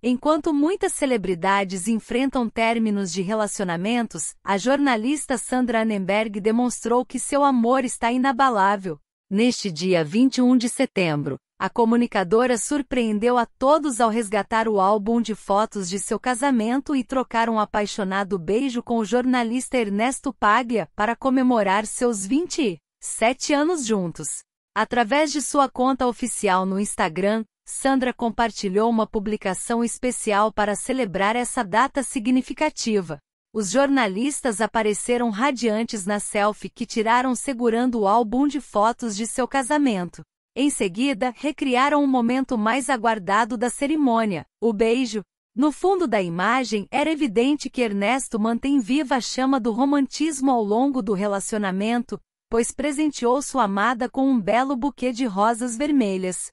Enquanto muitas celebridades enfrentam términos de relacionamentos, a jornalista Sandra Annenberg demonstrou que seu amor está inabalável. Neste dia 21 de setembro, a comunicadora surpreendeu a todos ao resgatar o álbum de fotos de seu casamento e trocar um apaixonado beijo com o jornalista Ernesto Paglia para comemorar seus 27 anos juntos. Através de sua conta oficial no Instagram, Sandra compartilhou uma publicação especial para celebrar essa data significativa. Os jornalistas apareceram radiantes na selfie que tiraram segurando o álbum de fotos de seu casamento. Em seguida, recriaram o um momento mais aguardado da cerimônia, o beijo. No fundo da imagem, era evidente que Ernesto mantém viva a chama do romantismo ao longo do relacionamento, pois presenteou sua amada com um belo buquê de rosas vermelhas.